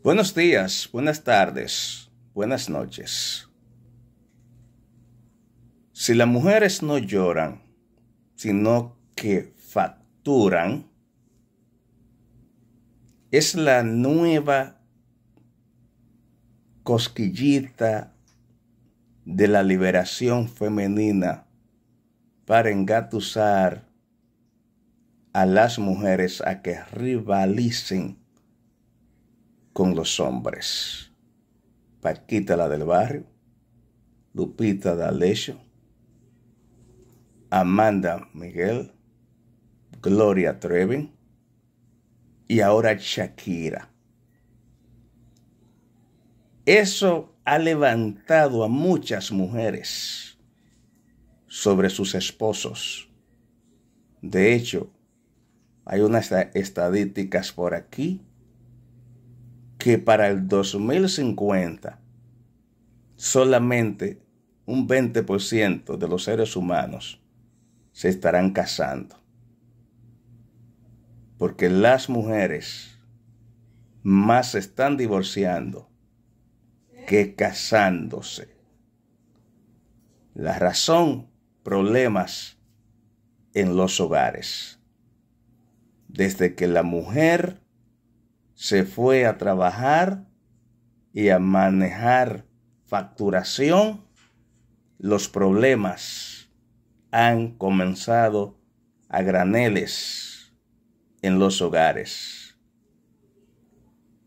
Buenos días, buenas tardes, buenas noches. Si las mujeres no lloran, sino que facturan, es la nueva cosquillita de la liberación femenina para engatusar a las mujeres a que rivalicen con los hombres. Paquita la del barrio, Lupita Alejo Amanda Miguel, Gloria Trevin y ahora Shakira. Eso ha levantado a muchas mujeres sobre sus esposos. De hecho, hay unas estadísticas por aquí que para el 2050 solamente un 20% de los seres humanos se estarán casando. Porque las mujeres más están divorciando que casándose. La razón, problemas en los hogares. Desde que la mujer se fue a trabajar y a manejar facturación, los problemas han comenzado a graneles en los hogares.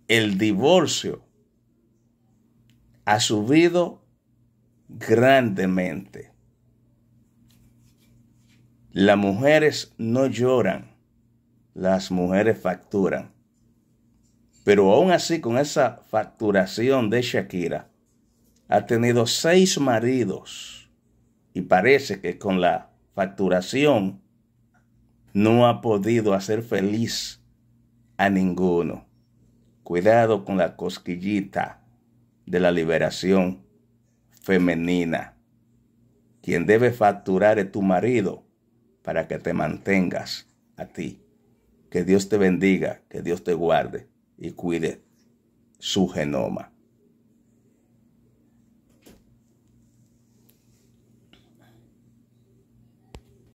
El divorcio ha subido grandemente. Las mujeres no lloran, las mujeres facturan. Pero aún así, con esa facturación de Shakira, ha tenido seis maridos y parece que con la facturación no ha podido hacer feliz a ninguno. Cuidado con la cosquillita de la liberación femenina. Quien debe facturar es tu marido para que te mantengas a ti. Que Dios te bendiga, que Dios te guarde y cuide su genoma.